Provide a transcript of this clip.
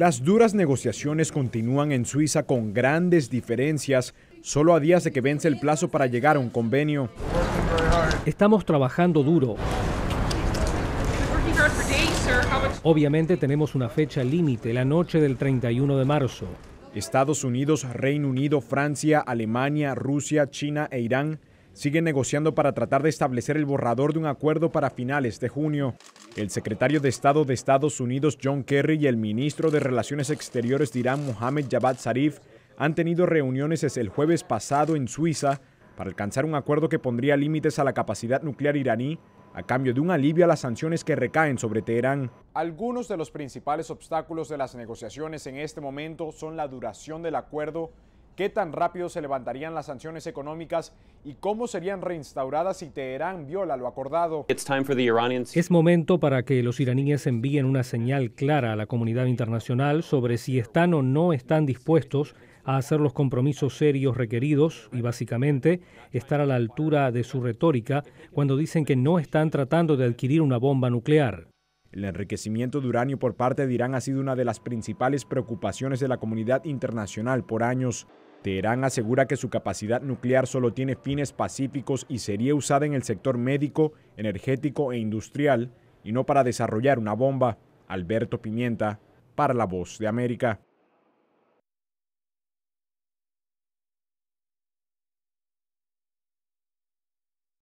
Las duras negociaciones continúan en Suiza con grandes diferencias, solo a días de que vence el plazo para llegar a un convenio. Estamos trabajando duro. Obviamente tenemos una fecha límite, la noche del 31 de marzo. Estados Unidos, Reino Unido, Francia, Alemania, Rusia, China e Irán siguen negociando para tratar de establecer el borrador de un acuerdo para finales de junio. El secretario de Estado de Estados Unidos John Kerry y el ministro de Relaciones Exteriores de Irán Mohamed Javad Zarif han tenido reuniones el jueves pasado en Suiza para alcanzar un acuerdo que pondría límites a la capacidad nuclear iraní a cambio de un alivio a las sanciones que recaen sobre Teherán. Algunos de los principales obstáculos de las negociaciones en este momento son la duración del acuerdo ¿Qué tan rápido se levantarían las sanciones económicas y cómo serían reinstauradas si Teherán viola lo acordado? Es momento para que los iraníes envíen una señal clara a la comunidad internacional sobre si están o no están dispuestos a hacer los compromisos serios requeridos y básicamente estar a la altura de su retórica cuando dicen que no están tratando de adquirir una bomba nuclear. El enriquecimiento de uranio por parte de Irán ha sido una de las principales preocupaciones de la comunidad internacional por años. Teherán asegura que su capacidad nuclear solo tiene fines pacíficos y sería usada en el sector médico, energético e industrial, y no para desarrollar una bomba. Alberto Pimienta, para la Voz de América.